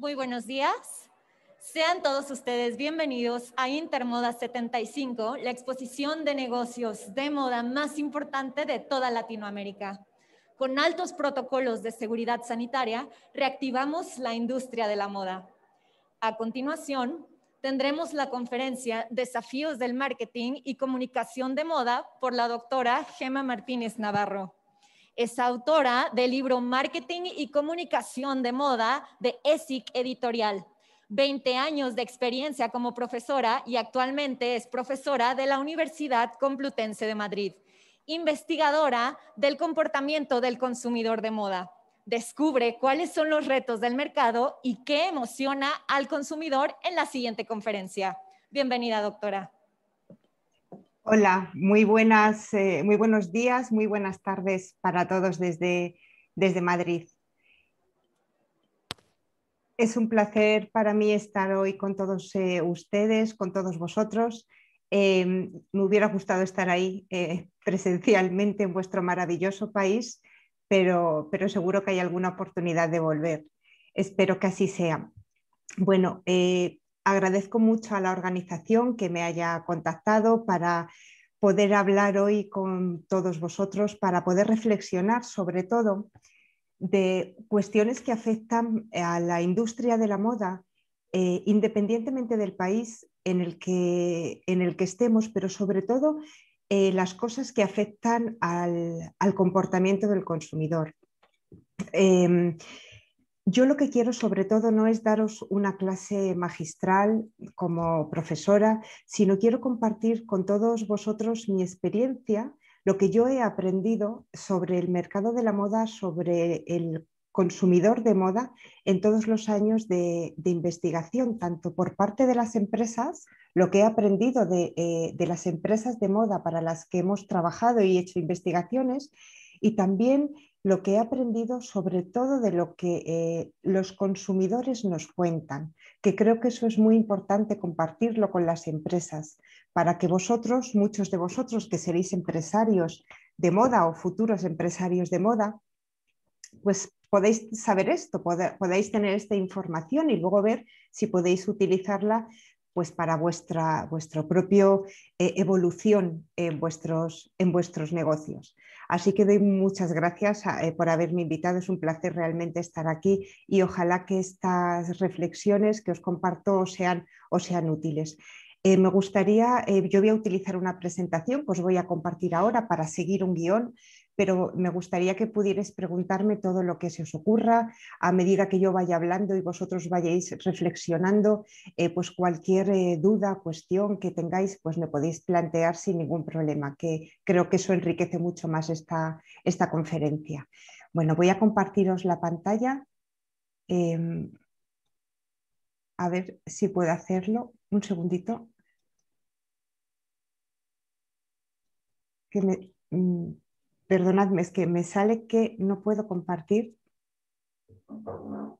Muy buenos días. Sean todos ustedes bienvenidos a Intermoda 75, la exposición de negocios de moda más importante de toda Latinoamérica. Con altos protocolos de seguridad sanitaria, reactivamos la industria de la moda. A continuación, tendremos la conferencia Desafíos del Marketing y Comunicación de Moda por la doctora Gema Martínez Navarro es autora del libro Marketing y Comunicación de Moda de ESIC Editorial. 20 años de experiencia como profesora y actualmente es profesora de la Universidad Complutense de Madrid, investigadora del comportamiento del consumidor de moda. Descubre cuáles son los retos del mercado y qué emociona al consumidor en la siguiente conferencia. Bienvenida, doctora. Hola, muy, buenas, eh, muy buenos días, muy buenas tardes para todos desde, desde Madrid. Es un placer para mí estar hoy con todos eh, ustedes, con todos vosotros. Eh, me hubiera gustado estar ahí presencialmente en vuestro maravilloso país, pero, pero seguro que hay alguna oportunidad de volver. Espero que así sea. Bueno, agradezco mucho a la organización que me haya contactado para poder hablar hoy con todos vosotros, para poder reflexionar sobre todo de cuestiones que afectan a la industria de la moda, eh, independientemente del país en el, que, estemos, pero sobre todo eh, las cosas que afectan al, comportamiento del consumidor. Em, yo lo que quiero sobre todo no es daros una clase magistral como profesora, sino quiero compartir con todos vosotros mi experiencia, lo que yo he aprendido sobre el mercado de la moda, sobre el consumidor de moda en todos los años de, investigación, tanto por parte de las empresas, lo que he aprendido eh, de las empresas de moda para las que hemos trabajado y hecho investigaciones, y también lo que he aprendido sobre todo de lo que eh, los consumidores nos cuentan, que creo que eso es muy importante compartirlo con las empresas, para que vosotros, muchos de vosotros que seréis empresarios de moda o futuros empresarios de moda, pues podéis saber esto, podéis tener esta información y luego ver si podéis utilizarla pues para vuestra, propia eh, evolución en vuestros, en vuestros negocios. Así que doy muchas gracias ah, eh, por haberme invitado. Es un placer realmente estar aquí y ojalá que estas reflexiones que os comparto sean, sean útiles. Eh, me gustaría, eh, yo voy a utilizar una presentación que os voy a compartir ahora para seguir un guión pero me gustaría que pudierais preguntarme todo lo que se os ocurra a medida que yo vaya hablando y vosotros vayáis reflexionando, eh, pues cualquier eh, duda, cuestión que tengáis, pues me podéis plantear sin ningún problema, que creo que eso enriquece mucho más esta, esta conferencia. Bueno, voy a compartiros la pantalla. Em, a ver si puedo hacerlo. Un segundito. me, mm, perdonadme, es que me sale que no puedo compartir. Un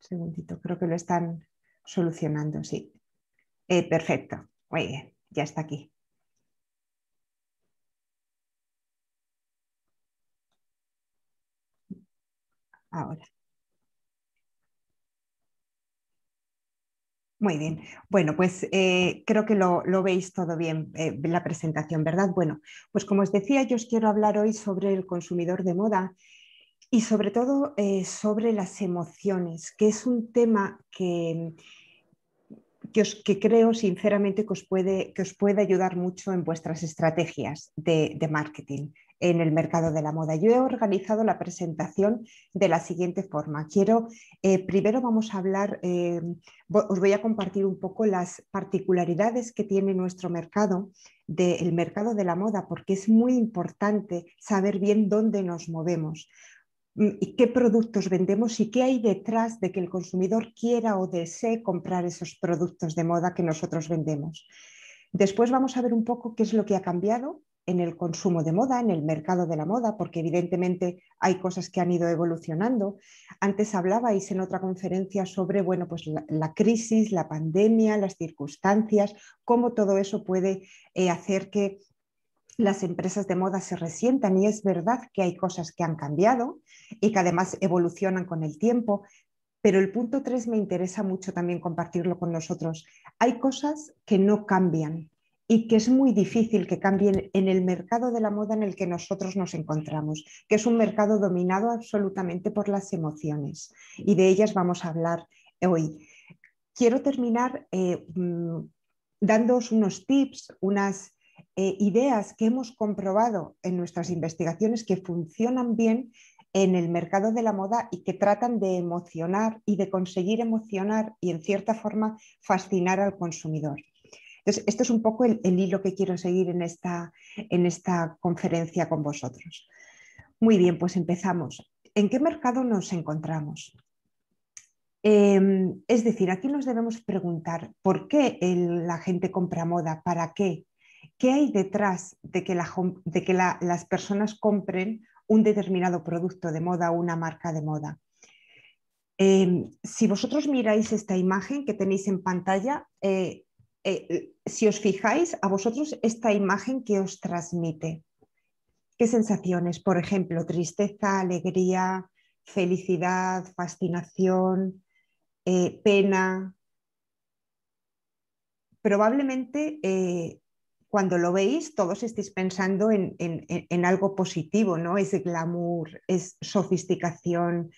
segundito, creo que lo están solucionando, sí. Eh, perfecto, muy bien, ya está aquí. Ahora. Muy bien. Bueno, pues eh, creo que lo, veis todo bien eh, la presentación, ¿verdad? Bueno, pues como os decía, yo os quiero hablar hoy sobre el consumidor de moda y sobre todo eh, sobre las emociones, que es un tema que que, creo sinceramente que os, puede, que os puede ayudar mucho en vuestras estrategias de, marketing en el mercado de la moda. Yo he organizado la presentación de la siguiente forma. Quiero, eh, primero vamos a hablar, eh, os voy a compartir un poco las particularidades que tiene nuestro mercado, del mercado de la moda, porque es muy importante saber bien dónde nos movemos. Mm, qué productos vendemos y qué hay detrás de que el consumidor quiera o desee comprar esos productos de moda que nosotros vendemos. Después vamos a ver un poco qué es lo que ha cambiado en el consumo de moda, en el mercado de la moda, porque evidentemente hay cosas que han ido evolucionando. Antes hablabais en otra conferencia sobre bueno, pues la, crisis, la pandemia, las circunstancias, cómo todo eso puede eh, hacer que las empresas de moda se resientan y es verdad que hay cosas que han cambiado y que además evolucionan con el tiempo, pero el punto 3 me interesa mucho también compartirlo con nosotros. Hay cosas que no cambian y que es muy difícil que cambien en el mercado de la moda en el que nosotros nos encontramos, que es un mercado dominado absolutamente por las emociones y de ellas vamos a hablar hoy. Quiero terminar eh, mm, dándoos unos tips, unas eh, ideas que hemos comprobado en nuestras investigaciones que funcionan bien en el mercado de la moda y que tratan de emocionar y de conseguir emocionar y en cierta forma fascinar al consumidor. Entonces, esto es un poco el, hilo que quiero seguir en esta, en esta conferencia con vosotros. Muy bien, pues empezamos. ¿En qué mercado nos encontramos? Em, es decir, aquí nos debemos preguntar por qué la gente compra moda, para qué, ¿qué hay detrás de que, las personas compren un determinado producto de moda o una marca de moda? Em, si vosotros miráis esta imagen que tenéis en pantalla, eh, eh, si os fijáis a vosotros esta imagen que os transmite, ¿qué sensaciones? Por ejemplo, tristeza, alegría, felicidad, fascinación, eh, pena. Probablemente cuando lo veis, todos estáis pensando en, algo positivo, ¿no? Es glamour, es sofisticación,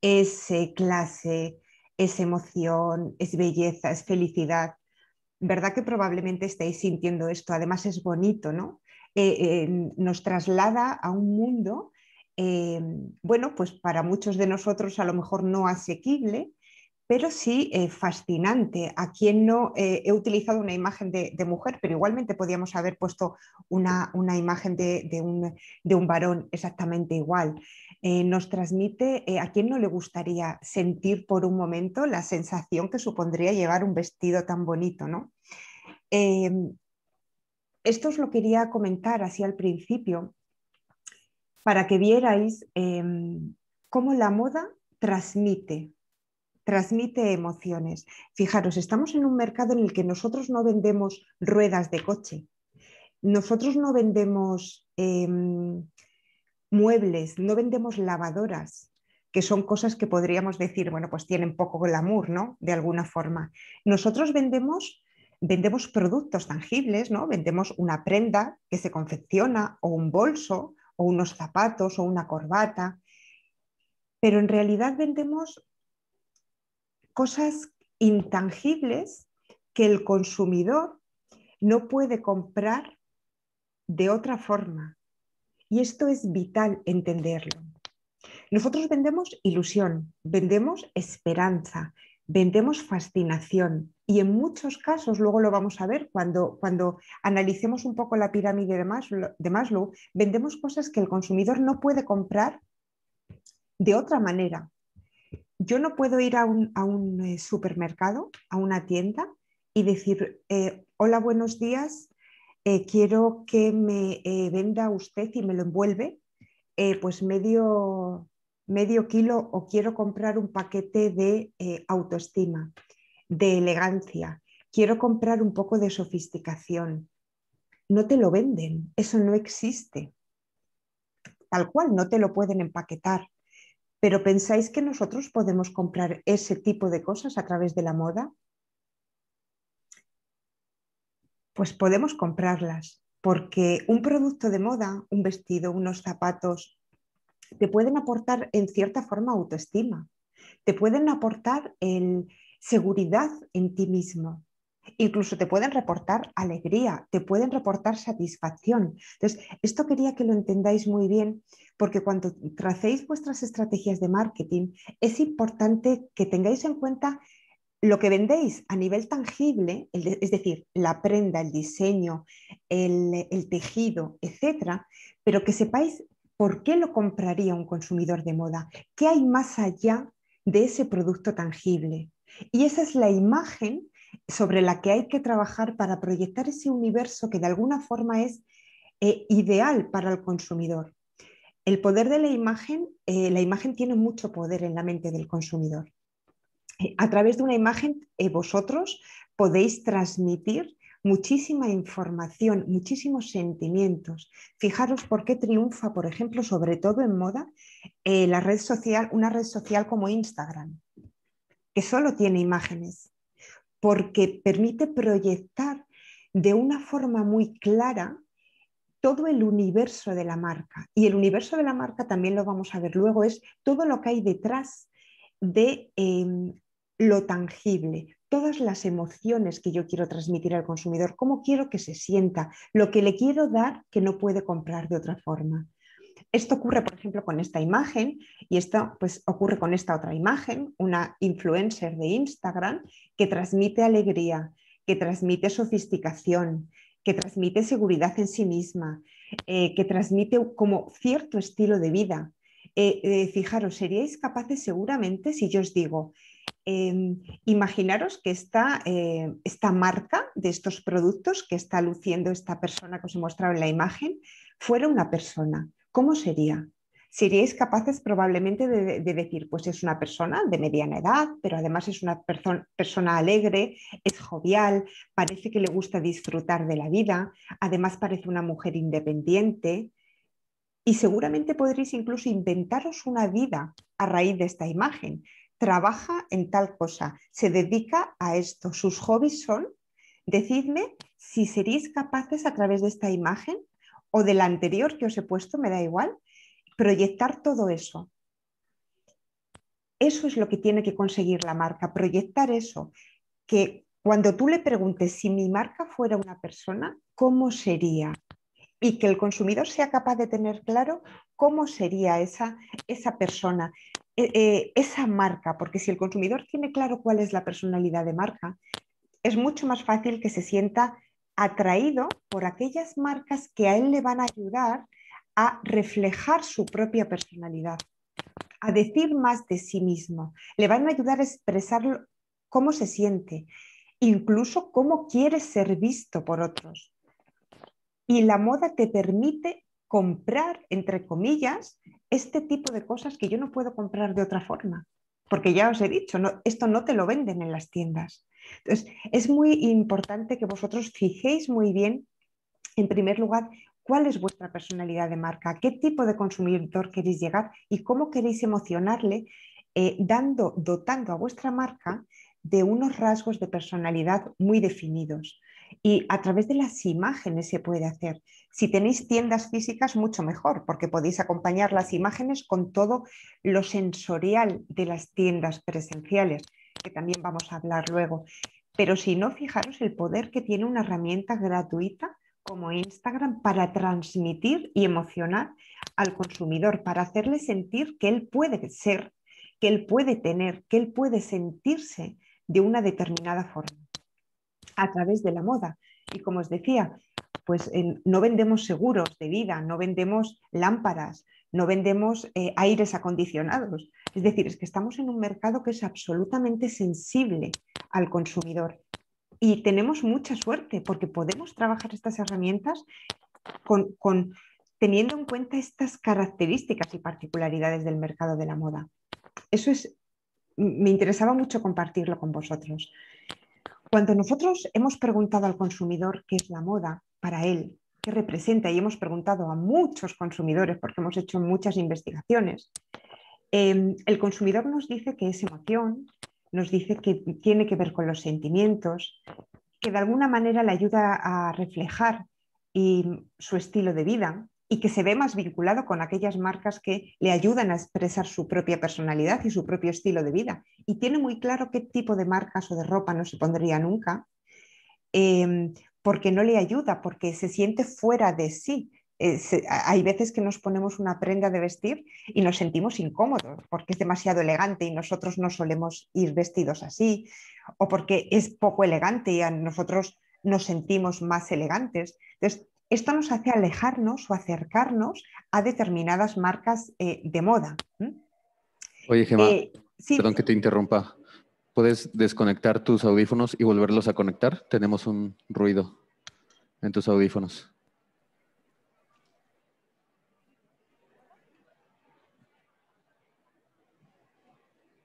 es clase, es emoción, es belleza, es felicidad. ¿Verdad que probablemente estáis sintiendo esto? Además es bonito, ¿no? Eh, nos traslada a un mundo, eh, bueno, pues para muchos de nosotros a lo mejor no asequible, pero sí eh, fascinante. ¿A quien no? Eh, he utilizado una imagen de, mujer, pero igualmente podíamos haber puesto una, imagen de, un, varón exactamente igual. Eh, nos transmite a quién no le gustaría sentir por un momento la sensación que supondría llevar un vestido tan bonito, ¿no? esto os lo quería comentar así al principio para que vierais em, cómo la moda transmite transmite emociones. Fijaros, estamos en un mercado en el que nosotros no vendemos ruedas de coche, nosotros no vendemos em, muebles, no vendemos lavadoras, que son cosas que podríamos decir, bueno, pues tienen poco glamour, ¿no? De alguna forma. Nosotros vendemos vendemos productos tangibles, ¿no? Vendemos una prenda que se confecciona o un bolso o unos zapatos o una corbata, pero en realidad vendemos cosas intangibles que el consumidor no puede comprar de otra forma. Y esto es vital entenderlo. Nosotros vendemos ilusión, vendemos esperanza, vendemos fascinación y en muchos casos, luego lo vamos a ver cuando, cuando analicemos un poco la pirámide de de Maslow, vendemos cosas que el consumidor no puede comprar de otra manera yo no puedo ir a un, eh, supermercado, a una tienda y decir, eh, hola, buenos días, eh, quiero que me venda usted y me lo envuelve, pues medio, medio kilo o quiero comprar un paquete de autoestima, de elegancia, quiero comprar un poco de sofisticación. No te lo venden, eso no existe. Tal cual, no te lo pueden empaquetar. Pero ¿pensáis que nosotros podemos comprar ese tipo de cosas a través de la moda? Pues podemos comprarlas, porque un producto de moda, un vestido, unos zapatos, te pueden aportar en cierta forma autoestima, te pueden aportar el seguridad en ti mismo, Incluso te pueden reportar alegría, te pueden reportar satisfacción. Entonces, esto quería que lo entendáis muy bien porque cuando tracéis vuestras estrategias de marketing, es importante que tengáis en cuenta lo que vendéis a nivel tangible, es decir, la prenda, el diseño, el, el tejido, etcétera, pero que sepáis por qué lo compraría un consumidor de moda, qué hay más allá de ese producto tangible. Y esa es la imagen sobre la que hay que trabajar para proyectar ese universo que de alguna forma es eh, ideal para el consumidor. El poder de la imagen, eh, la imagen tiene mucho poder en la mente del consumidor. Eh, a través de una imagen vosotros podéis transmitir muchísima información, muchísimos sentimientos. Fijaros por qué triunfa, por ejemplo, sobre todo en moda, la red social, una red social como Instagram, que solo tiene imágenes porque permite proyectar de una forma muy clara todo el universo de la marca. Y el universo de la marca también lo vamos a ver luego, es todo lo que hay detrás de em, lo tangible, todas las emociones que yo quiero transmitir al consumidor, cómo quiero que se sienta, lo que le quiero dar que no puede comprar de otra forma. Esto ocurre, por ejemplo, con esta imagen y esto pues, ocurre con esta otra imagen, una influencer de Instagram que transmite alegría, que transmite sofisticación, que transmite seguridad en sí misma, eh, que transmite como cierto estilo de vida. Eh, eh, fijaros, seríais capaces seguramente si yo os digo, em, imaginaros que esta marca de estos productos que está luciendo esta persona que os he mostrado en la imagen fuera una persona ¿cómo sería? Seríais capaces probablemente de, decir, pues es una persona de mediana edad, pero además es una persona alegre, es jovial, parece que le gusta disfrutar de la vida, además parece una mujer independiente, y seguramente podréis incluso inventaros una vida a raíz de esta imagen. Trabaja en tal cosa, se dedica a esto, sus hobbies son. Decidme si seríais capaces a través de esta imagen o del anterior que os he puesto, me da igual, proyectar todo eso. Eso es lo que tiene que conseguir la marca, proyectar eso. Que cuando tú le preguntes si mi marca fuera una persona, ¿cómo sería? Y que el consumidor sea capaz de tener claro cómo sería esa, esa persona, e, e, esa marca, porque si el consumidor tiene claro cuál es la personalidad de marca, es mucho más fácil que se sienta atraído por aquellas marcas que a él le van a ayudar a reflejar su propia personalidad, a decir más de sí mismo, le van a ayudar a expresar cómo se siente, incluso cómo quiere ser visto por otros. Y la moda te permite comprar, entre comillas, este tipo de cosas que yo no puedo comprar de otra forma, porque ya os he dicho, esto no te lo venden en las tiendas. Entonces, es muy importante que vosotros fijéis muy bien, en primer lugar, cuál es vuestra personalidad de marca, qué tipo de consumidor queréis llegar y cómo queréis emocionarle, eh, dando, dotando a vuestra marca de unos rasgos de personalidad muy definidos. Y a través de las imágenes se puede hacer. Si tenéis tiendas físicas, mucho mejor, porque podéis acompañar las imágenes con todo lo sensorial de las tiendas presenciales que también vamos a hablar luego. Pero si no, fijaros el poder que tiene una herramienta gratuita como Instagram para transmitir y emocionar al consumidor, para hacerle sentir que él puede ser, que él puede tener, que él puede sentirse de una determinada forma a través de la moda. Y como os decía, pues eh, no vendemos seguros de vida, no vendemos lámparas, no vendemos eh, aires acondicionados. Es decir, es que estamos en un mercado que es absolutamente sensible al consumidor. Y tenemos mucha suerte porque podemos trabajar estas herramientas con, teniendo en cuenta estas características y particularidades del mercado de la moda. Eso es, me interesaba mucho compartirlo con vosotros. Cuando nosotros hemos preguntado al consumidor qué es la moda para él, representa, y hemos preguntado a muchos consumidores, porque hemos hecho muchas investigaciones, em, el consumidor nos dice que es emoción, nos dice que tiene que ver con los sentimientos, que de alguna manera le ayuda a reflejar y, su estilo de vida y que se ve más vinculado con aquellas marcas que le ayudan a expresar su propia personalidad y su propio estilo de vida. Y tiene muy claro qué tipo de marcas o de ropa no se pondría nunca, em, porque no le ayuda, porque se siente fuera de sí. Eh, hay veces que nos ponemos una prenda de vestir y nos sentimos incómodos porque es demasiado elegante y nosotros no solemos ir vestidos así o porque es poco elegante y a nosotros nos sentimos más elegantes. Entonces, esto nos hace alejarnos o acercarnos a determinadas marcas eh, de moda. Oye, Gemma, eh, perdón que te interrumpa. ¿Puedes desconectar tus audífonos y volverlos a conectar? Tenemos un ruido en tus audífonos.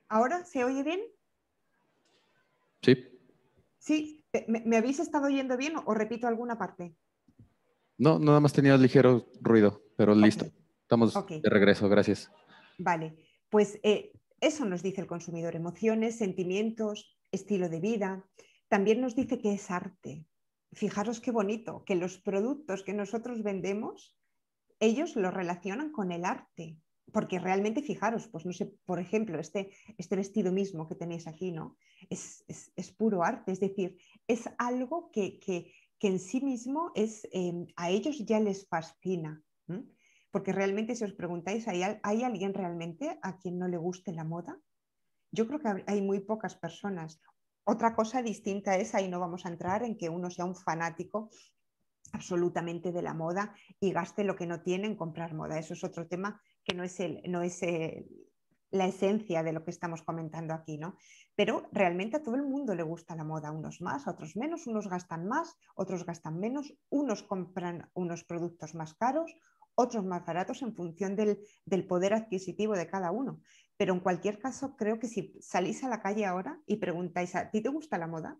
¿Ahora se oye bien? Sí. Sí, ¿me, habéis estado oyendo bien o, repito alguna parte? No, nada más tenía ligero ruido, pero listo. Estamos de regreso, gracias. Vale, pues eh, eso nos dice el consumidor, emociones, sentimientos, estilo de vida. También nos dice que es arte. Fijaros qué bonito, que los productos que nosotros vendemos, ellos los relacionan con el arte. Porque realmente, fijaros, pues no sé, por ejemplo, este, este vestido mismo que tenéis aquí, ¿no? Es, es, puro arte, es decir, es algo que, que, en sí mismo es, eh, a ellos ya les fascina. Porque realmente si os preguntáis, ¿hay, alguien realmente a quien no le guste la moda? Yo creo que hay muy pocas personas. Otra cosa distinta es, ahí no vamos a entrar, en que uno sea un fanático absolutamente de la moda y gaste lo que no tiene en comprar moda. Eso es otro tema que no es, la esencia de lo que estamos comentando aquí, ¿no? Pero realmente a todo el mundo le gusta la moda, unos más, otros menos, unos gastan más, otros gastan menos, unos compran unos productos más caros, otros más baratos en función del, poder adquisitivo de cada uno. Pero en cualquier caso, creo que si salís a la calle ahora y preguntáis, ¿a ti te gusta la moda?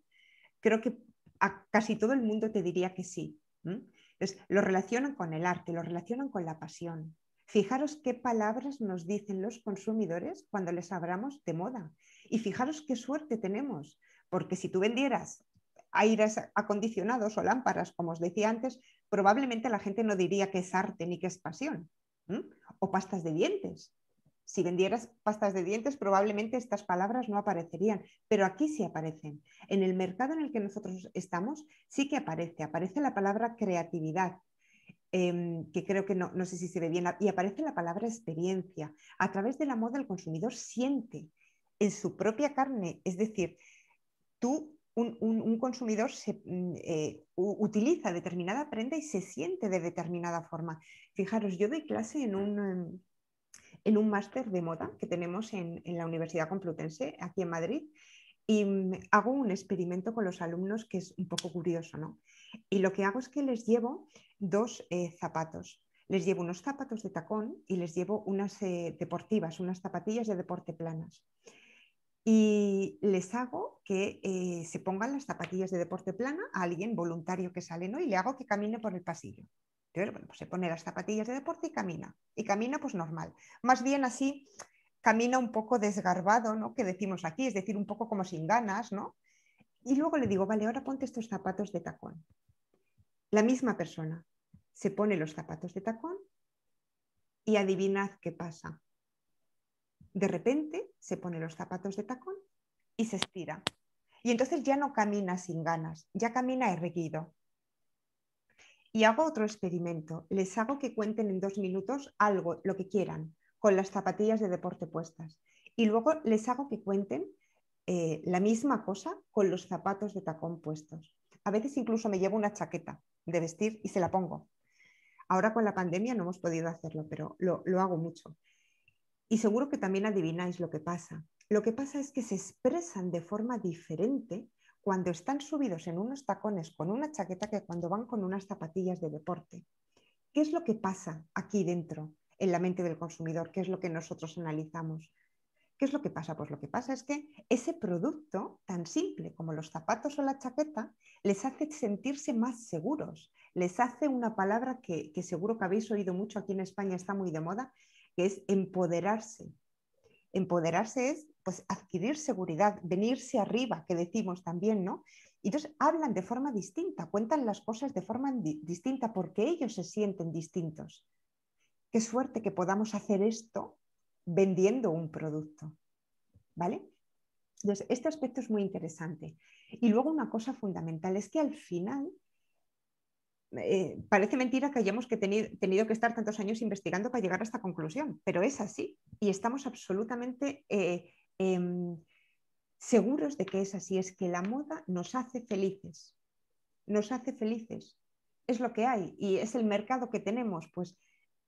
Creo que a casi todo el mundo te diría que sí. lo relacionan con el arte, lo relacionan con la pasión. Fijaros qué palabras nos dicen los consumidores cuando les hablamos de moda. Y fijaros qué suerte tenemos, porque si tú vendieras aires acondicionados o lámparas, como os decía antes, probablemente la gente no diría que es arte ni que es pasión. O pastas de dientes. Si vendieras pastas de dientes, probablemente estas palabras no aparecerían, pero aquí sí aparecen. En el mercado en el que nosotros estamos, sí que aparece. Aparece la palabra creatividad, em, que creo que no, no sé si se ve bien, y aparece la palabra experiencia. A través de la moda el consumidor siente en su propia carne, es decir, tú un, consumidor mm, eh, utiliza determinada prenda y se siente de determinada forma. Fijaros, yo doy clase en un, em, máster de moda que tenemos en, la Universidad Complutense, aquí en Madrid, y mm, hago un experimento con los alumnos que es un poco curioso, ¿no? Y lo que hago es que les llevo dos eh, zapatos. Les llevo unos zapatos de tacón y les llevo unas eh, deportivas, unas zapatillas de deporte planas y les hago que eh, se pongan las zapatillas de deporte plana a alguien voluntario que sale, ¿no? Y le hago que camine por el pasillo. Pero bueno, pues se pone las zapatillas de deporte y camina. Y camina pues normal. Más bien así, camina un poco desgarbado, ¿no? Que decimos aquí, es decir, un poco como sin ganas, ¿no? Y luego le digo, vale, ahora ponte estos zapatos de tacón. La misma persona se pone los zapatos de tacón y adivinad qué pasa de repente se pone los zapatos de tacón y se estira. Y entonces ya no camina sin ganas, ya camina erguido. Y hago otro experimento. Les hago que cuenten en dos minutos algo, lo que quieran, con las zapatillas de deporte puestas. Y luego les hago que cuenten eh, la misma cosa con los zapatos de tacón puestos. A veces incluso me llevo una chaqueta de vestir y se la pongo. Ahora con la pandemia no hemos podido hacerlo, pero lo hago mucho. Y seguro que también adivináis lo que pasa. Lo que pasa es que se expresan de forma diferente cuando están subidos en unos tacones con una chaqueta que cuando van con unas zapatillas de deporte. ¿Qué es lo que pasa aquí dentro, en la mente del consumidor? ¿Qué es lo que nosotros analizamos? ¿Qué es lo que pasa? Pues lo que pasa es que ese producto tan simple como los zapatos o la chaqueta les hace sentirse más seguros, les hace una palabra que, que seguro que habéis oído mucho aquí en España, está muy de moda, que es empoderarse. Empoderarse es pues, adquirir seguridad, venirse arriba, que decimos también, ¿no? Y entonces hablan de forma distinta, cuentan las cosas de forma distinta porque ellos se sienten distintos. Qué suerte que podamos hacer esto vendiendo un producto, ¿vale? Entonces, este aspecto es muy interesante. Y luego una cosa fundamental es que al final eh, parece mentira que hayamos que tenido que estar tantos años investigando para llegar a esta conclusión, pero es así y estamos absolutamente eh, em, seguros de que es así. Es que la moda nos hace felices, nos hace felices, es lo que hay y es el mercado que tenemos, pues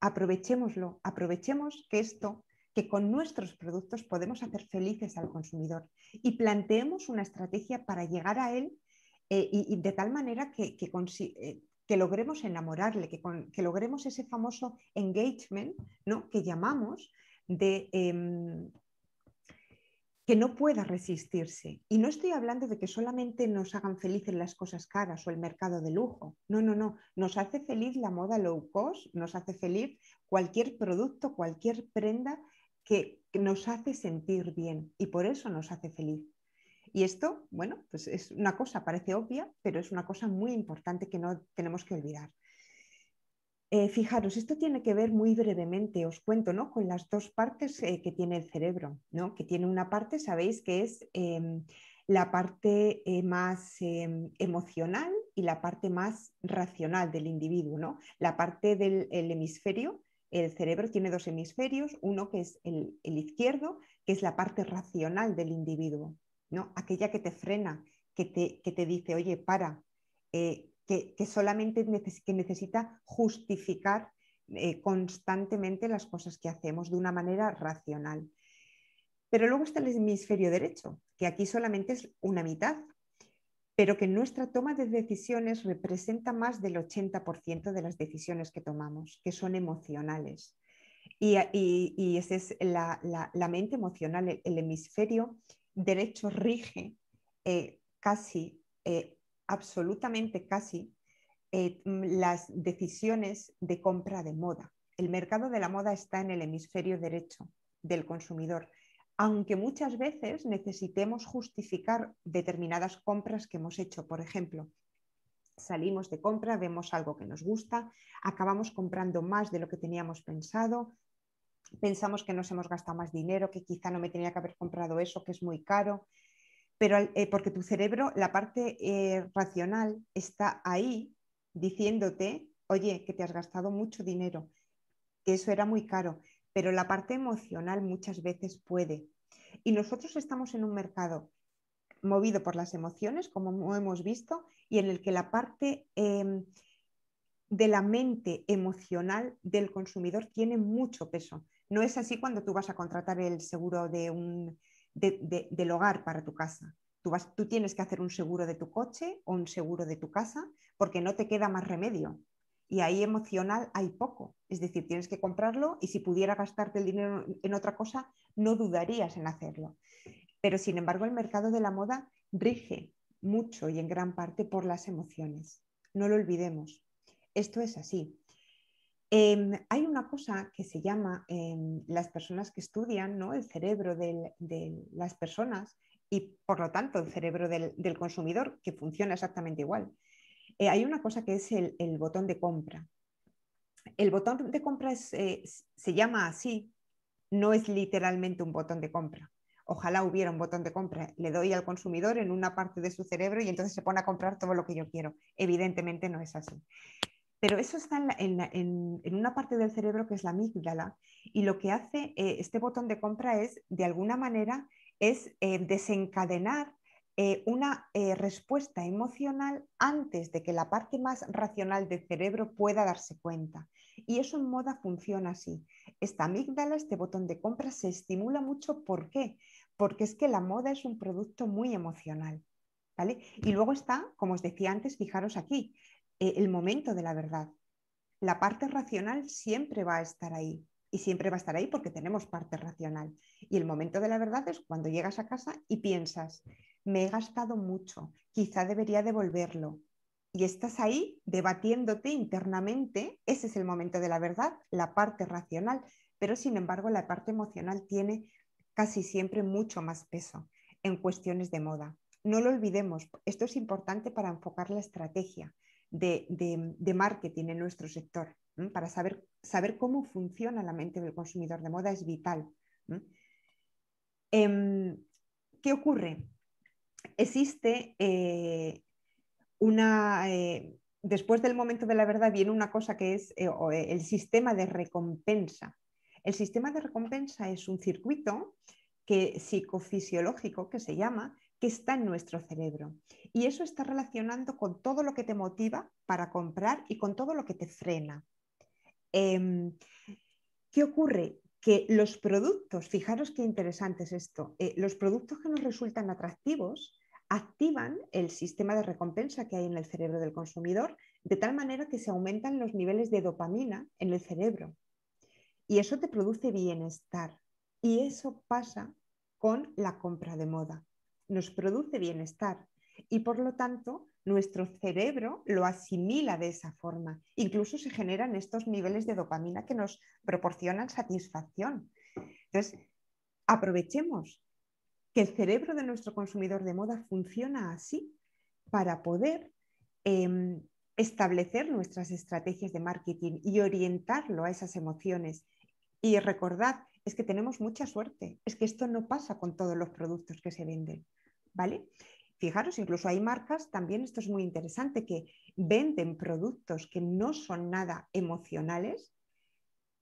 aprovechémoslo, aprovechemos que esto que con nuestros productos podemos hacer felices al consumidor y planteemos una estrategia para llegar a él eh, y, de tal manera que, que, que logremos enamorarle, que, que logremos ese famoso engagement ¿no? que llamamos de... Em, que no pueda resistirse. Y no estoy hablando de que solamente nos hagan felices las cosas caras o el mercado de lujo. No, no, no. Nos hace feliz la moda low cost, nos hace feliz cualquier producto, cualquier prenda que nos hace sentir bien y por eso nos hace feliz. Y esto, bueno, pues es una cosa, parece obvia, pero es una cosa muy importante que no tenemos que olvidar. Eh, fijaros, esto tiene que ver muy brevemente, os cuento, ¿no? Con las dos partes eh, que tiene el cerebro, ¿no? Que tiene una parte, sabéis, que es em, la parte eh, más em, emocional y la parte más racional del individuo, ¿no? La parte del hemisferio, el cerebro tiene dos hemisferios, uno que es el izquierdo, que es la parte racional del individuo, ¿no? Aquella que te frena, que te, dice, oye, para, eh, que, solamente necesita justificar eh, constantemente las cosas que hacemos de una manera racional. Pero luego está el hemisferio derecho, que aquí solamente es una mitad, pero que nuestra toma de decisiones representa más del 80% de las decisiones que tomamos, que son emocionales. Y, y, esa es la, mente emocional, el hemisferio derecho rige eh, casi, eh, absolutamente casi, eh, mm, las decisiones de compra de moda. El mercado de la moda está en el hemisferio derecho del consumidor, aunque muchas veces necesitemos justificar determinadas compras que hemos hecho. Por ejemplo, salimos de compra, vemos algo que nos gusta, acabamos comprando más de lo que teníamos pensado, pensamos que nos hemos gastado más dinero, que quizá no me tenía que haber comprado eso, que es muy caro, pero eh, porque tu cerebro, la parte eh, racional, está ahí diciéndote, oye, que te has gastado mucho dinero, que eso era muy caro, pero la parte emocional muchas veces puede. Y nosotros estamos en un mercado movido por las emociones, como hemos visto, y en el que la parte em, de la mente emocional del consumidor tiene mucho peso. No es así cuando tú vas a contratar el seguro de un, del hogar para tu casa. Tú, vas, tú tienes que hacer un seguro de tu coche o un seguro de tu casa porque no te queda más remedio. Y ahí emocional hay poco. Es decir, tienes que comprarlo y si pudiera gastarte el dinero en otra cosa, no dudarías en hacerlo. Pero sin embargo, el mercado de la moda rige mucho y en gran parte por las emociones. No lo olvidemos. Esto es así. Em, hay una cosa que se llama em, las personas que estudian ¿no? el cerebro de las personas y por lo tanto el cerebro del, consumidor que funciona exactamente igual. Eh, hay una cosa que es el, botón de compra. El botón de compra eh, se llama así, no es literalmente un botón de compra. Ojalá hubiera un botón de compra. Le doy al consumidor en una parte de su cerebro y entonces se pone a comprar todo lo que yo quiero. Evidentemente no es así. Pero eso está en, una parte del cerebro que es la amígdala y lo que hace eh, este botón de compra es, de alguna manera, es eh, desencadenar eh, una respuesta emocional antes de que la parte más racional del cerebro pueda darse cuenta. Y eso en moda funciona así. Esta amígdala, este botón de compra, se estimula mucho. ¿Por qué? Porque es que la moda es un producto muy emocional. Y luego está, como os decía antes, fijaros aquí, eh, el momento de la verdad. La parte racional siempre va a estar ahí y siempre va a estar ahí porque tenemos parte racional. Y el momento de la verdad es cuando llegas a casa y piensas, me he gastado mucho, quizá debería devolverlo. Y estás ahí debatiéndote internamente, ese es el momento de la verdad, la parte racional, pero sin embargo la parte emocional tiene casi siempre mucho más peso en cuestiones de moda. No lo olvidemos, esto es importante para enfocar la estrategia de, marketing en nuestro sector. Para saber, saber cómo funciona la mente del consumidor de moda es vital. Em, ¿Qué ocurre? Existe eh, una... Eh, después del momento de la verdad viene una cosa que es eh, el sistema de recompensa. El sistema de recompensa es un circuito psicofisiológico que se llama, está en nuestro cerebro. Y eso está relacionando con todo lo que te motiva para comprar y con todo lo que te frena. Em, ¿Qué ocurre? Que los productos, fijaros qué interesante es esto, eh, los productos que nos resultan atractivos activan el sistema de recompensa que hay en el cerebro del consumidor de tal manera que se aumentan los niveles de dopamina en el cerebro. Y eso te produce bienestar. Y eso pasa con la compra de moda nos produce bienestar y por lo tanto nuestro cerebro lo asimila de esa forma. Incluso se generan estos niveles de dopamina que nos proporcionan satisfacción. Entonces, aprovechemos que el cerebro de nuestro consumidor de moda funciona así para poder em, establecer nuestras estrategias de marketing y orientarlo a esas emociones. Y recordad es que tenemos mucha suerte, es que esto no pasa con todos los productos que se venden, ¿vale? Fijaros, incluso hay marcas, también esto es muy interesante, que venden productos que no son nada emocionales,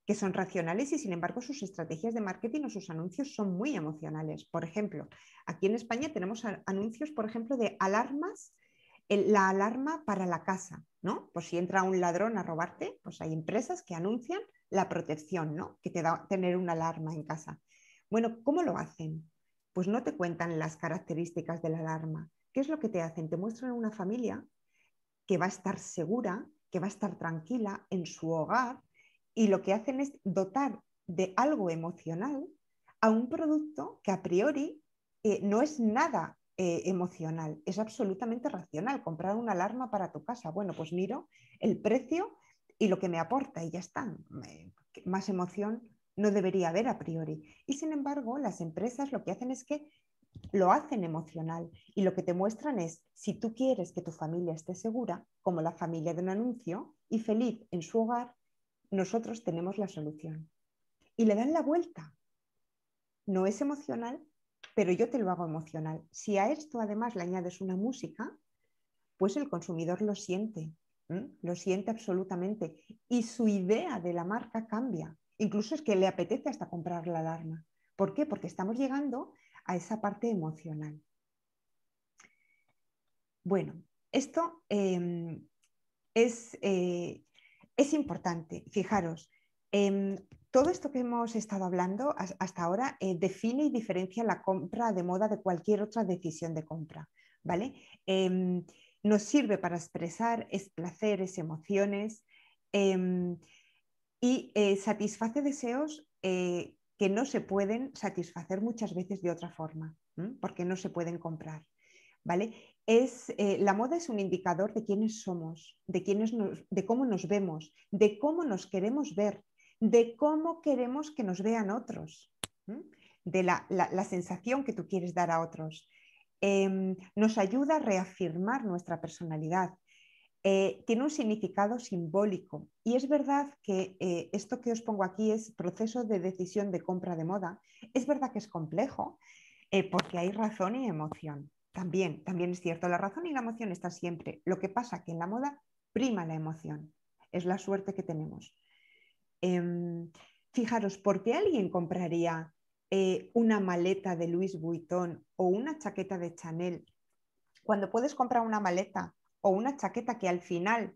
que son racionales y sin embargo sus estrategias de marketing o sus anuncios son muy emocionales. Por ejemplo, aquí en España tenemos anuncios, por ejemplo, de alarmas, la alarma para la casa, ¿no? Pues si entra un ladrón a robarte, pues hay empresas que anuncian la protección ¿no? que te da tener una alarma en casa. Bueno, ¿cómo lo hacen? Pues no te cuentan las características de la alarma. ¿Qué es lo que te hacen? Te muestran una familia que va a estar segura, que va a estar tranquila en su hogar y lo que hacen es dotar de algo emocional a un producto que a priori eh, no es nada eh, emocional, es absolutamente racional. Comprar una alarma para tu casa, bueno, pues miro el precio y lo que me aporta y ya está. Más emoción no debería haber a priori. Y sin embargo, las empresas lo que hacen es que lo hacen emocional y lo que te muestran es si tú quieres que tu familia esté segura, como la familia de un anuncio, y feliz en su hogar, nosotros tenemos la solución. Y le dan la vuelta. No es emocional, pero yo te lo hago emocional. Si a esto además le añades una música, pues el consumidor lo siente lo siente absolutamente. Y su idea de la marca cambia. Incluso es que le apetece hasta comprar la alarma. ¿Por qué? Porque estamos llegando a esa parte emocional. Bueno, esto em, es, eh, es, importante. Fijaros, em, todo esto que hemos estado hablando hasta ahora eh, define y diferencia la compra de moda de cualquier otra decisión de compra. ¿vale? Em, nos sirve para expresar es placeres, emociones em, y eh, satisface deseos eh, que no se pueden satisfacer muchas veces de otra forma, porque no se pueden comprar. ¿vale? Es, eh, la moda es un indicador de quiénes somos, de, cómo nos vemos, de cómo nos queremos ver, de cómo queremos que nos vean otros, de la sensación que tú quieres dar a otros Em, nos ayuda a reafirmar nuestra personalidad. Eh, tiene un significado simbólico y es verdad que eh, esto que os pongo aquí es proceso de decisión de compra de moda. Es verdad que es complejo eh, porque hay razón y emoción. También, también es cierto, la razón y la emoción están siempre. Lo que pasa que en la moda prima la emoción. Es la suerte que tenemos. Em, fijaros, ¿por qué alguien compraría eh, una maleta de Louis Vuitton o una chaqueta de Chanel, cuando puedes comprar una maleta o una chaqueta que al final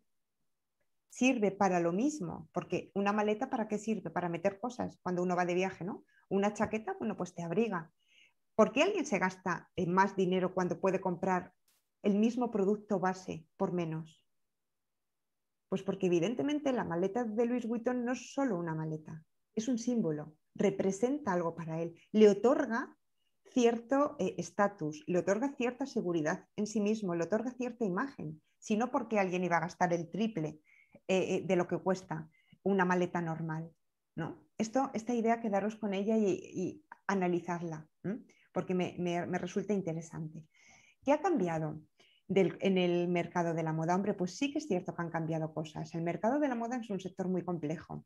sirve para lo mismo, porque una maleta para qué sirve? Para meter cosas cuando uno va de viaje, ¿no? Una chaqueta, bueno, pues te abriga. ¿Por qué alguien se gasta eh, más dinero cuando puede comprar el mismo producto base por menos? Pues porque evidentemente la maleta de Louis Vuitton no es solo una maleta, es un símbolo, representa algo para él, le otorga cierto eh, estatus, le otorga cierta seguridad en sí mismo, le otorga cierta imagen, sino porque alguien iba a gastar el triple eh, eh, de lo que cuesta una maleta normal. ¿no? Esto, esta idea quedaros con ella y, analizarla, porque me, resulta interesante. ¿Qué ha cambiado en el mercado de la moda? Hombre, pues sí que es cierto que han cambiado cosas. El mercado de la moda es un sector muy complejo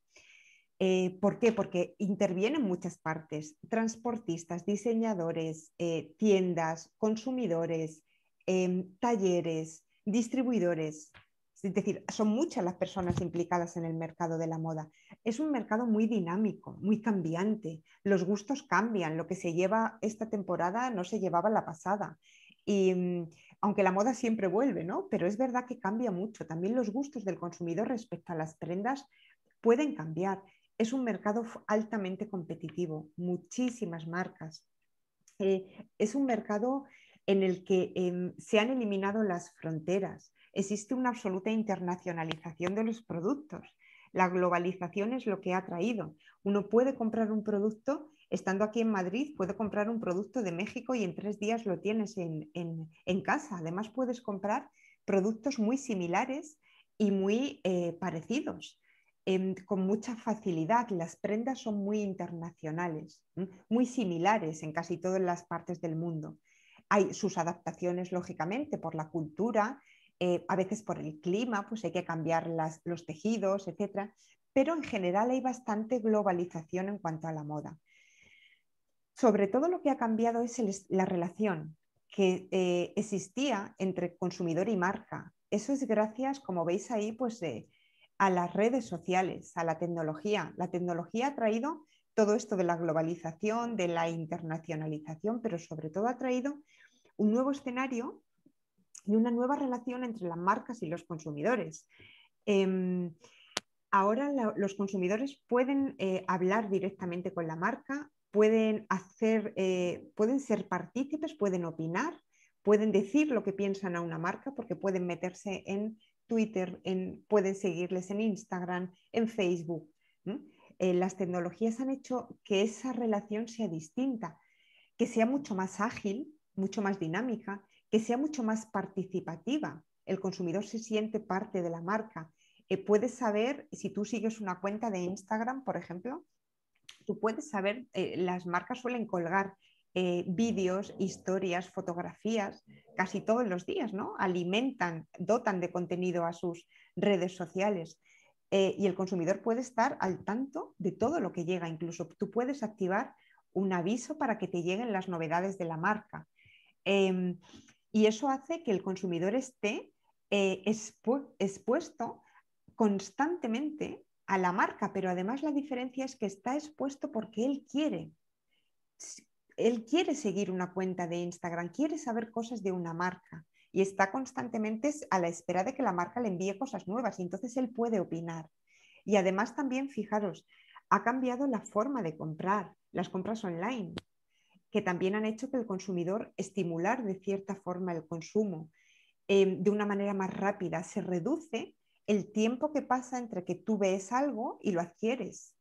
eh, ¿Por qué? Porque intervienen muchas partes, transportistas, diseñadores, eh, tiendas, consumidores, eh, talleres, distribuidores. Es decir, son muchas las personas implicadas en el mercado de la moda. Es un mercado muy dinámico, muy cambiante. Los gustos cambian. Lo que se lleva esta temporada no se llevaba la pasada. Y mm, aunque la moda siempre vuelve, ¿no? Pero es verdad que cambia mucho. También los gustos del consumidor respecto a las prendas pueden cambiar es un mercado altamente competitivo, muchísimas marcas. Eh, es un mercado en el que em, se han eliminado las fronteras, existe una absoluta internacionalización de los productos. La globalización es lo que ha traído. Uno puede comprar un producto, estando aquí en Madrid, puede comprar un producto de México y en tres días lo tienes en, casa. Además, puedes comprar productos muy similares y muy eh, parecidos con mucha facilidad. Las prendas son muy internacionales, muy similares en casi todas las partes del mundo. Hay sus adaptaciones, lógicamente, por la cultura, eh, a veces por el clima, pues hay que cambiar los tejidos, etc. Pero en general hay bastante globalización en cuanto a la moda. Sobre todo lo que ha cambiado es la relación que eh, existía entre consumidor y marca. Eso es gracias, como veis ahí, pues eh, a las redes sociales, a la tecnología. La tecnología ha traído todo esto de la globalización, de la internacionalización, pero sobre todo ha traído un nuevo escenario y una nueva relación entre las marcas y los consumidores. Em, ahora los consumidores pueden eh, hablar directamente con la marca, pueden, hacer, eh, pueden ser partícipes, pueden opinar, pueden decir lo que piensan a una marca porque pueden meterse en Twitter, en, pueden seguirles en Instagram, en Facebook. Eh, las tecnologías han hecho que esa relación sea distinta, que sea mucho más ágil, mucho más dinámica, que sea mucho más participativa. El consumidor se siente parte de la marca. Eh, puedes saber, si tú sigues una cuenta de Instagram, por ejemplo, tú puedes saber, eh, las marcas suelen colgar eh, vídeos, historias, fotografías, casi todos los días, ¿no? Alimentan, dotan de contenido a sus redes sociales. Eh, y el consumidor puede estar al tanto de todo lo que llega. Incluso tú puedes activar un aviso para que te lleguen las novedades de la marca. Em, y eso hace que el consumidor esté eh, expuesto constantemente a la marca, pero además la diferencia es que está expuesto porque él quiere él quiere seguir una cuenta de Instagram, quiere saber cosas de una marca y está constantemente a la espera de que la marca le envíe cosas nuevas y entonces él puede opinar. Y además también, fijaros, ha cambiado la forma de comprar, las compras online, que también han hecho que el consumidor estimular de cierta forma el consumo em, de una manera más rápida. Se reduce el tiempo que pasa entre que tú ves algo y lo adquieres.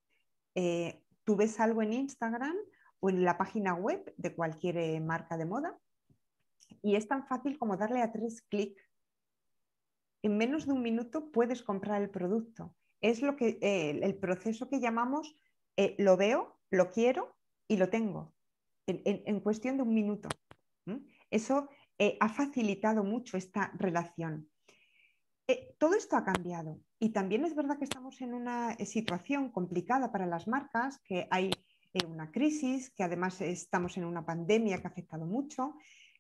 Eh, tú ves algo en Instagram o en la página web de cualquier eh, marca de moda. Y es tan fácil como darle a tres clics. En menos de un minuto puedes comprar el producto. Es lo que, eh, el proceso que llamamos eh, lo veo, lo quiero y lo tengo. En, cuestión de un minuto. Eso ha facilitado mucho esta relación. todo esto ha cambiado y también es verdad que estamos en una situación complicada para las marcas, que hay una crisis, que además estamos en una pandemia que ha afectado mucho,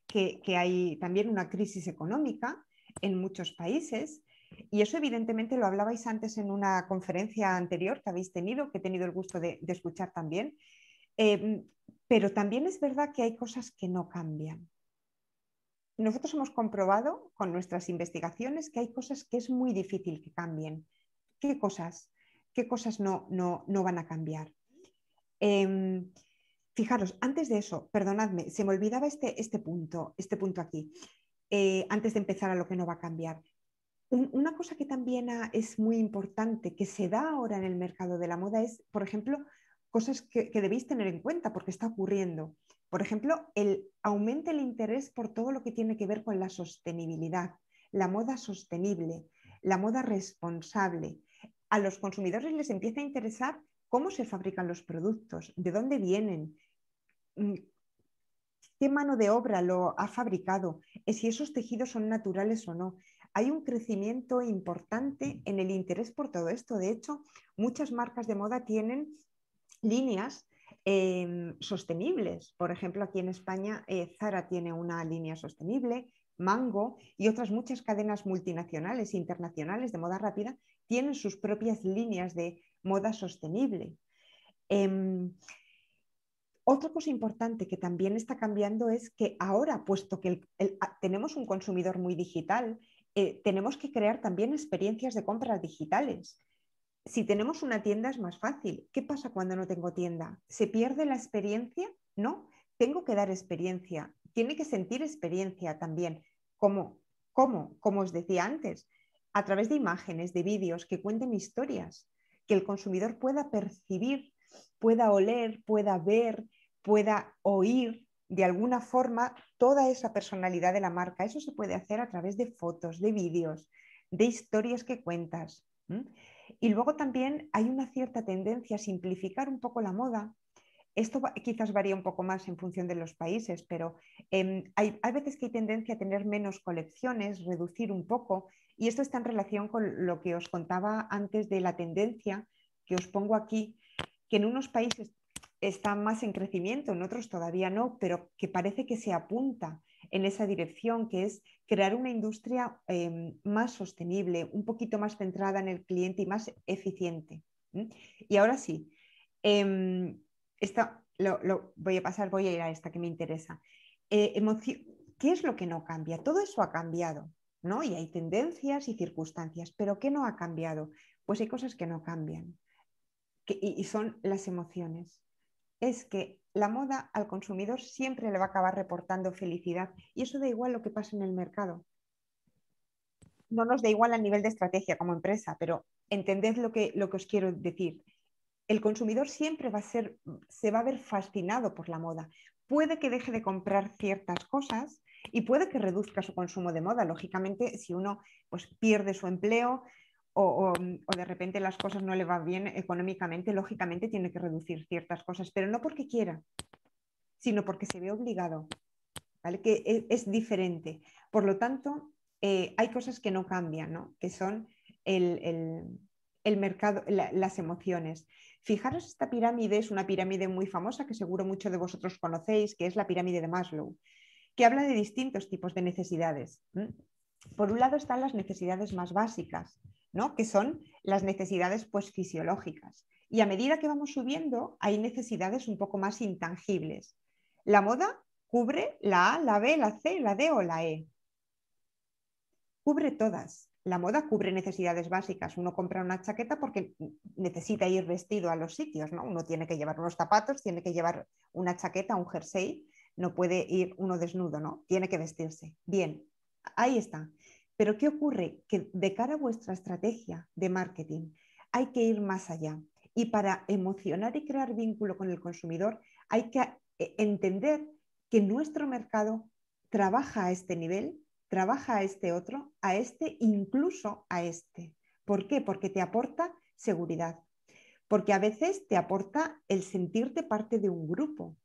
que, hay también una crisis económica en muchos países. Y eso evidentemente lo hablabais antes en una conferencia anterior que habéis tenido, que he tenido el gusto de, escuchar también. Em, pero también es verdad que hay cosas que no cambian. Nosotros hemos comprobado con nuestras investigaciones que hay cosas que es muy difícil que cambien. ¿Qué cosas? ¿Qué cosas no, no van a cambiar? Em, fijaros, antes de eso, perdonadme, se me olvidaba este, este punto, este punto aquí, eh, antes de empezar a lo que no va a cambiar. una cosa que también es muy importante, que se da ahora en el mercado de la moda, es, por ejemplo, cosas que, debéis tener en cuenta porque está ocurriendo. Por ejemplo, el aumenta el interés por todo lo que tiene que ver con la sostenibilidad, la moda sostenible, la moda responsable. A los consumidores les empieza a interesar cómo se fabrican los productos, de dónde vienen, mm, qué mano de obra lo ha fabricado, si esos tejidos son naturales o no. Hay un crecimiento importante en el interés por todo esto. De hecho, muchas marcas de moda tienen líneas em, sostenibles. Por ejemplo, aquí en España, eh, Zara tiene una línea sostenible, Mango y otras muchas cadenas multinacionales, internacionales de moda rápida, tienen sus propias líneas de moda sostenible. Em, otra cosa importante que también está cambiando es que ahora, puesto que tenemos un consumidor muy digital, eh, tenemos que crear también experiencias de compras digitales. Si tenemos una tienda es más fácil. ¿Qué pasa cuando no tengo tienda? ¿Se pierde la experiencia? No, tengo que dar experiencia. Tiene que sentir experiencia también. ¿Cómo? ¿Cómo? Como os decía antes, a través de imágenes, de vídeos que cuenten historias que el consumidor pueda percibir, pueda oler, pueda ver, pueda oír de alguna forma toda esa personalidad de la marca. Eso se puede hacer a través de fotos, de vídeos, de historias que cuentas. Y luego también hay una cierta tendencia a simplificar un poco la moda esto quizás varía un poco más en función de los países, pero em, hay, veces que hay tendencia a tener menos colecciones, reducir un poco, y esto está en relación con lo que os contaba antes de la tendencia que os pongo aquí, que en unos países está más en crecimiento, en otros todavía no, pero que parece que se apunta en esa dirección, que es crear una industria em, más sostenible, un poquito más centrada en el cliente y más eficiente. Y ahora sí. Em, lo, voy a pasar, voy a ir a esta que me interesa. Eh, ¿Qué es lo que no cambia? Todo eso ha cambiado, ¿no? Y hay tendencias y circunstancias, pero ¿qué no ha cambiado? Pues hay cosas que no cambian y, son las emociones. Es que la moda al consumidor siempre le va a acabar reportando felicidad y eso da igual lo que pasa en el mercado no nos da igual a nivel de estrategia como empresa, pero entended lo que, lo que os quiero decir el consumidor siempre va a ser, se va a ver fascinado por la moda. Puede que deje de comprar ciertas cosas y puede que reduzca su consumo de moda. Lógicamente, si uno pues, pierde su empleo o, de repente las cosas no le van bien económicamente, lógicamente tiene que reducir ciertas cosas, pero no porque quiera, sino porque se ve obligado, ¿vale? que e, es, diferente. Por lo tanto, eh, hay cosas que no cambian, que son el, mercado, las emociones. Fijaros, esta pirámide es una pirámide muy famosa que seguro muchos de vosotros conocéis, que es la pirámide de Maslow, que habla de distintos tipos de necesidades. Por un lado están las necesidades más básicas, ¿no? que son las necesidades pues, fisiológicas. Y a medida que vamos subiendo, hay necesidades un poco más intangibles. La moda cubre la A, la B, la C, la D o la E. Cubre todas. La moda cubre necesidades básicas. Uno compra una chaqueta porque necesita ir vestido a los sitios, ¿no? Uno tiene que llevar unos zapatos, tiene que llevar una chaqueta, un jersey, no puede ir uno desnudo, ¿no? Tiene que vestirse. Bien, ahí está. Pero ¿qué ocurre? Que de cara a vuestra estrategia de marketing hay que ir más allá. Y para emocionar y crear vínculo con el consumidor hay que entender que nuestro mercado trabaja a este nivel trabaja a este otro, a este, incluso a este. ¿Por qué? Porque te aporta seguridad, porque a veces te aporta el sentirte parte de un grupo.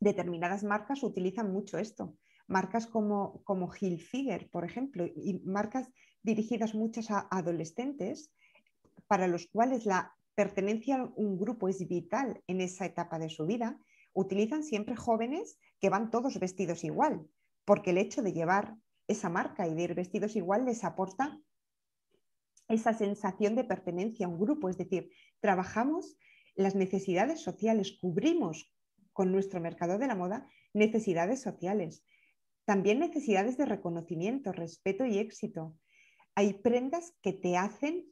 Determinadas marcas utilizan mucho esto. Marcas como, como Hilfiger, por ejemplo, y marcas dirigidas muchas a adolescentes, para los cuales la pertenencia a un grupo es vital en esa etapa de su vida, utilizan siempre jóvenes que van todos vestidos igual, porque el hecho de llevar esa marca y de ir vestidos igual les aporta esa sensación de pertenencia a un grupo, es decir, trabajamos las necesidades sociales, cubrimos con nuestro mercado de la moda necesidades sociales, también necesidades de reconocimiento, respeto y éxito. Hay prendas que te hacen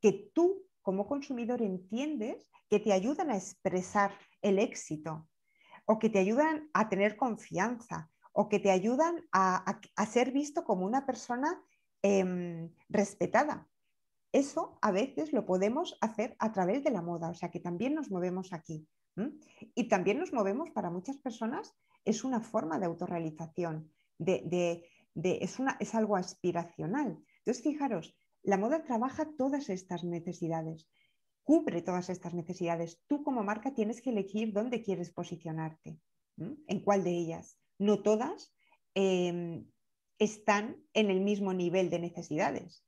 que tú como consumidor entiendes que te ayudan a expresar el éxito o que te ayudan a tener confianza, o que te ayudan a, ser visto como una persona em, respetada. Eso a veces lo podemos hacer a través de la moda, o sea que también nos movemos aquí. Y también nos movemos para muchas personas, es una forma de autorrealización, es, algo aspiracional. Entonces, fijaros, la moda trabaja todas estas necesidades, cubre todas estas necesidades. Tú como marca tienes que elegir dónde quieres posicionarte, en cuál de ellas no todas em, están en el mismo nivel de necesidades.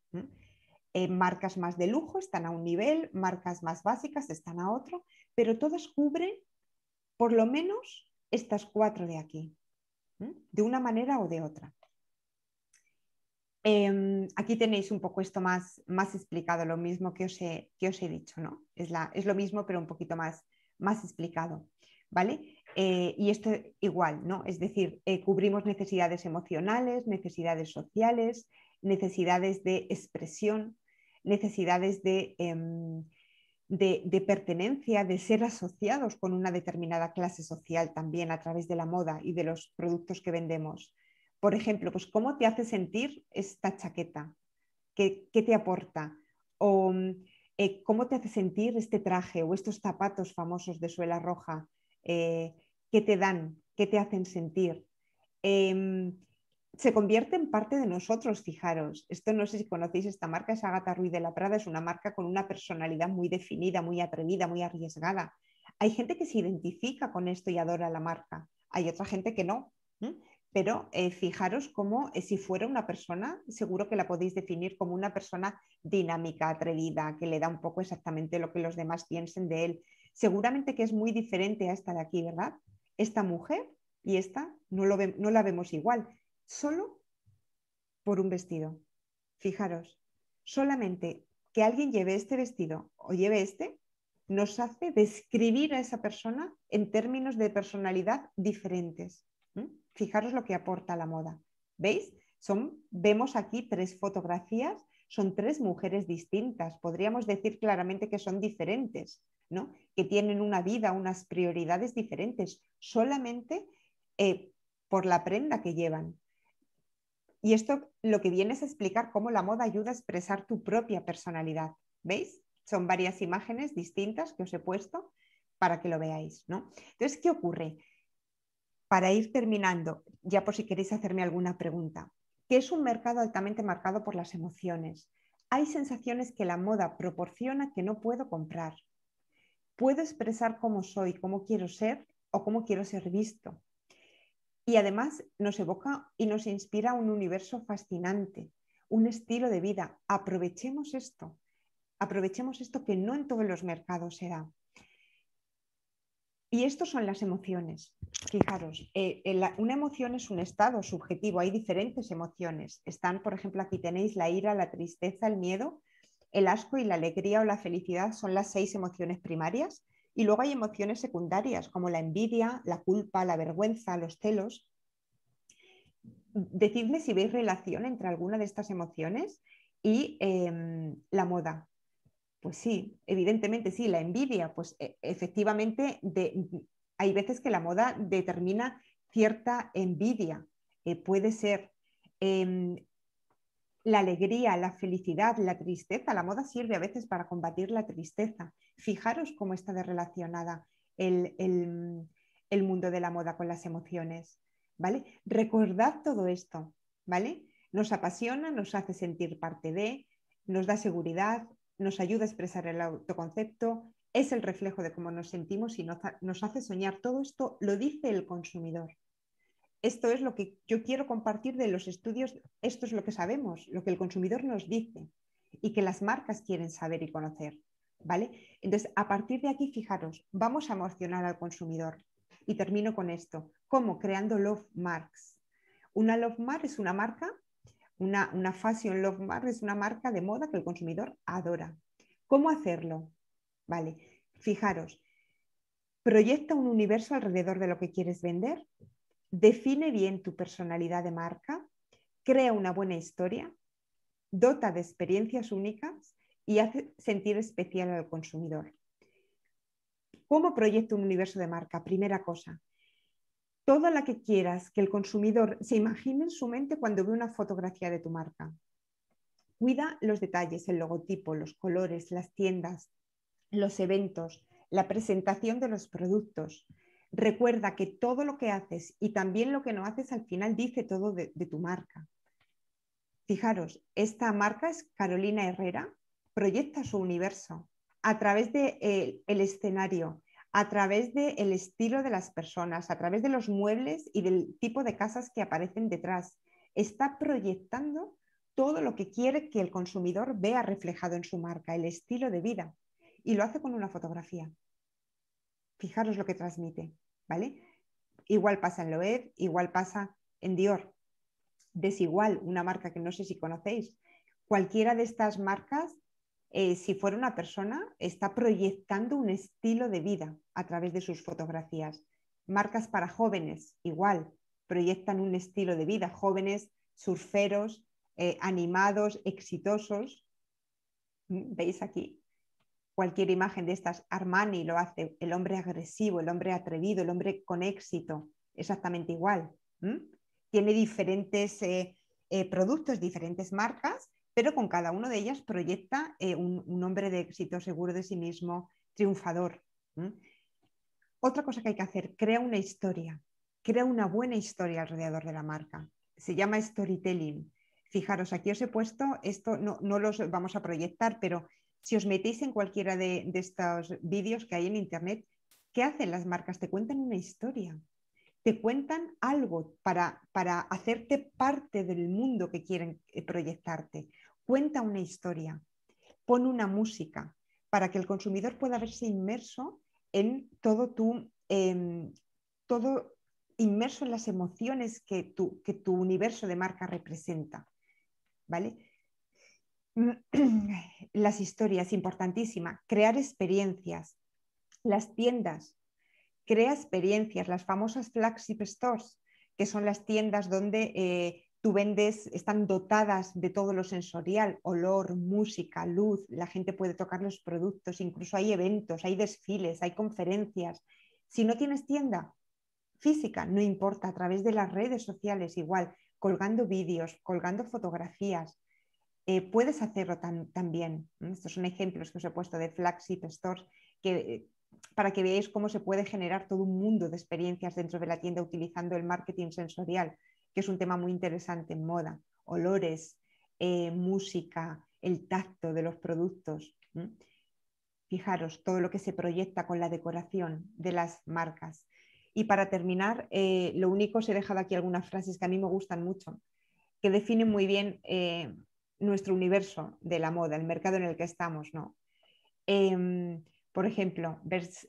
Eh, marcas más de lujo están a un nivel, marcas más básicas están a otro, pero todas cubren por lo menos estas cuatro de aquí, de una manera o de otra. Em, aquí tenéis un poco esto más, explicado, lo mismo que os he, dicho, ¿no? Es, es, lo mismo, pero un poquito más, más explicado, ¿vale? Eh, y esto igual, ¿no? Es decir, eh, cubrimos necesidades emocionales, necesidades sociales, necesidades de expresión, necesidades em, de, pertenencia, de ser asociados con una determinada clase social también a través de la moda y de los productos que vendemos. Por ejemplo, pues cómo te hace sentir esta chaqueta, qué, qué te aporta o mm, eh, cómo te hace sentir este traje o estos zapatos famosos de suela roja eh, qué te dan, qué te hacen sentir. Em, se convierte en parte de nosotros, fijaros. Esto no sé si conocéis esta marca, es Agatha Ruiz de la Prada, es una marca con una personalidad muy definida, muy atrevida, muy arriesgada. Hay gente que se identifica con esto y adora la marca, hay otra gente que no. Pero eh, fijaros cómo eh, si fuera una persona, seguro que la podéis definir como una persona dinámica, atrevida, que le da un poco exactamente lo que los demás piensen de él, seguramente que es muy diferente a esta de aquí, ¿verdad? Esta mujer y esta no, lo la vemos igual, solo por un vestido. Fijaros, solamente que alguien lleve este vestido o lleve este nos hace describir a esa persona en términos de personalidad diferentes. Fijaros lo que aporta la moda. ¿Veis? Son, vemos aquí tres fotografías, son tres mujeres distintas. Podríamos decir claramente que son diferentes, que tienen una vida, unas prioridades diferentes, solamente eh, por la prenda que llevan. Y esto lo que viene es explicar cómo la moda ayuda a expresar tu propia personalidad. ¿Veis? Son varias imágenes distintas que os he puesto para que lo veáis, Entonces, ¿qué ocurre? Para ir terminando, ya por si queréis hacerme alguna pregunta, que es un mercado altamente marcado por las emociones. Hay sensaciones que la moda proporciona que no puedo comprar puedo expresar cómo soy, cómo quiero ser o cómo quiero ser visto. Y además nos evoca y nos inspira un universo fascinante, un estilo de vida. Aprovechemos esto, aprovechemos esto que no en todos los mercados se da. Y estos son las emociones. Fijaros, eh, eh, una emoción es un estado subjetivo, hay diferentes emociones. Están, por ejemplo, aquí tenéis la ira, la tristeza, el miedo, el asco y la alegría o la felicidad son las seis emociones primarias y luego hay emociones secundarias como la envidia, la culpa, la vergüenza, los celos. Decidme si veis relación entre alguna de estas emociones y em, la moda. Pues sí, evidentemente sí, la envidia, pues e, efectivamente hay veces que la moda determina cierta envidia, eh, puede ser. Em, la alegría, la felicidad, la tristeza. La moda sirve a veces para combatir la tristeza. Fijaros cómo está de relacionada el, mundo de la moda con las emociones. ¿Vale? Recordad todo esto, ¿vale? Nos apasiona, nos hace sentir parte de, nos da seguridad, nos ayuda a expresar el autoconcepto, es el reflejo de cómo nos sentimos y nos hace soñar. Todo esto lo dice el consumidor esto es lo que yo quiero compartir de los estudios, esto es lo que sabemos, lo que el consumidor nos dice y que las marcas quieren saber y conocer. ¿Vale? Entonces, a partir de aquí, fijaros, vamos a emocionar al consumidor. Y termino con esto. ¿Cómo? Creando love marks. Una love mark es una marca, una, una fashion love mark es una marca de moda que el consumidor adora. ¿Cómo hacerlo? Vale, fijaros, proyecta un universo alrededor de lo que quieres vender define bien tu personalidad de marca, crea una buena historia, dota de experiencias únicas y hace sentir especial al consumidor. ¿Cómo proyecta un universo de marca? Primera cosa, toda la que quieras que el consumidor se imagine en su mente cuando ve una fotografía de tu marca. Cuida los detalles, el logotipo, los colores, las tiendas, los eventos, la presentación de los productos, Recuerda que todo lo que haces y también lo que no haces al final dice todo de, tu marca. Fijaros, esta marca es Carolina Herrera, proyecta su universo a través del de, eh, el escenario, a través del estilo de las personas, a través de los muebles y del tipo de casas que aparecen detrás. Está proyectando todo lo que quiere que el consumidor vea reflejado en su marca, el estilo de vida, y lo hace con una fotografía. Fijaros lo que transmite, ¿vale? Igual pasa en Loed, igual pasa en Dior. Desigual, una marca que no sé si conocéis. Cualquiera de estas marcas, eh, si fuera una persona, está proyectando un estilo de vida a través de sus fotografías. Marcas para jóvenes, igual, proyectan un estilo de vida. Jóvenes, surferos, eh, animados, exitosos. ¿Veis aquí? cualquier imagen de estas, Armani lo hace, el hombre agresivo, el hombre atrevido, el hombre con éxito, exactamente igual. Tiene diferentes eh, eh, productos, diferentes marcas, pero con cada una de ellas proyecta eh, un, hombre de éxito, seguro de sí mismo, triunfador. Otra cosa que hay que hacer, crea una historia, crea una buena historia alrededor de la marca. Se llama storytelling. Fijaros, aquí os he puesto, esto no, no los vamos a proyectar, pero si os metéis en cualquiera de, estos vídeos que hay en Internet, ¿qué hacen las marcas? Te cuentan una historia, te cuentan algo para, hacerte parte del mundo que quieren eh, proyectarte. Cuenta una historia, pon una música para que el consumidor pueda verse inmerso en todo tu, em, todo inmerso en las emociones que tu, que tu universo de marca representa. ¿Vale? las historias, importantísima, crear experiencias, las tiendas, crea experiencias, las famosas flagship stores, que son las tiendas donde eh, tú vendes, están dotadas de todo lo sensorial, olor, música, luz, la gente puede tocar los productos, incluso hay eventos, hay desfiles, hay conferencias. Si no tienes tienda física, no importa, a través de las redes sociales igual, colgando vídeos, colgando fotografías, eh, puedes hacerlo también. Estos son ejemplos que os he puesto de flagship stores que, eh, para que veáis cómo se puede generar todo un mundo de experiencias dentro de la tienda utilizando el marketing sensorial, que es un tema muy interesante en moda, olores, eh, música, el tacto de los productos. Fijaros todo lo que se proyecta con la decoración de las marcas. Y para terminar, lo único, os he dejado aquí algunas frases que a mí me gustan mucho, que definen muy bien nuestro universo de la moda, el mercado en el que estamos, ¿no? Em, por ejemplo,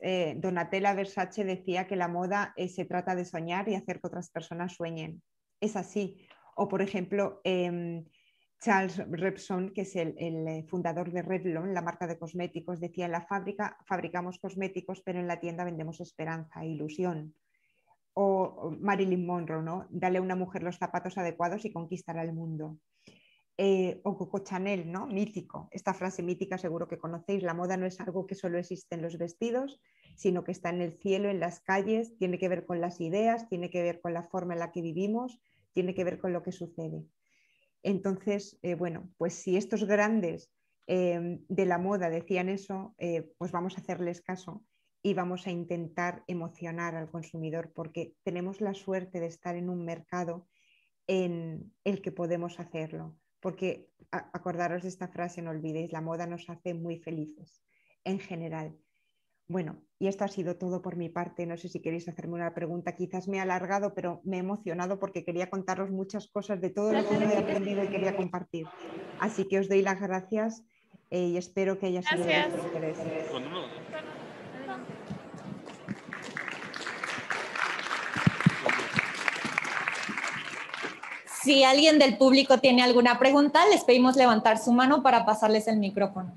eh, Donatella Versace decía que la moda eh, se trata de soñar y hacer que otras personas sueñen. Es así. O, por ejemplo, em, Charles Repson, que es el, eh, fundador de Revlon, la marca de cosméticos, decía, en la fábrica fabricamos cosméticos, pero en la tienda vendemos esperanza e ilusión. O Marilyn Monroe, ¿no? Dale a una mujer los zapatos adecuados y conquistará el mundo. Eh, o Coco Chanel, ¿no? Mítico. Esta frase mítica seguro que conocéis, la moda no es algo que solo existe en los vestidos, sino que está en el cielo, en las calles, tiene que ver con las ideas, tiene que ver con la forma en la que vivimos, tiene que ver con lo que sucede. Entonces, eh, bueno, pues si estos grandes em, de la moda decían eso, eh, pues vamos a hacerles caso y vamos a intentar emocionar al consumidor porque tenemos la suerte de estar en un mercado en el que podemos hacerlo porque acordaros de esta frase, no olvidéis, la moda nos hace muy felices en general. Bueno, y esto ha sido todo por mi parte. No sé si queréis hacerme una pregunta. Quizás me he alargado, pero me he emocionado porque quería contaros muchas cosas de todo lo que he aprendido y quería compartir. Así que os doy las gracias eh, y espero que haya sido de de interés. Si alguien del público tiene alguna pregunta, les pedimos levantar su mano para pasarles el micrófono.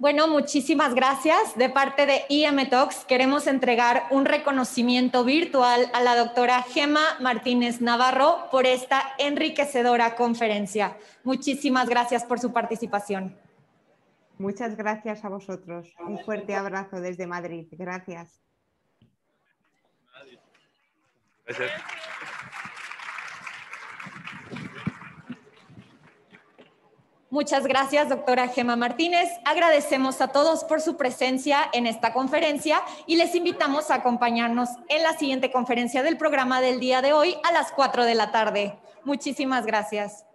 Bueno, muchísimas gracias. De parte de IM Talks queremos entregar un reconocimiento virtual a la doctora Gema Martínez Navarro por esta enriquecedora conferencia. Muchísimas gracias por su participación. Muchas gracias a vosotros. Un fuerte abrazo desde Madrid. gracias. Muchas gracias, doctora Gema Martínez. Agradecemos a todos por su presencia en esta conferencia y les invitamos a acompañarnos en la siguiente conferencia del programa del día de hoy a las 4 de la tarde. Muchísimas gracias.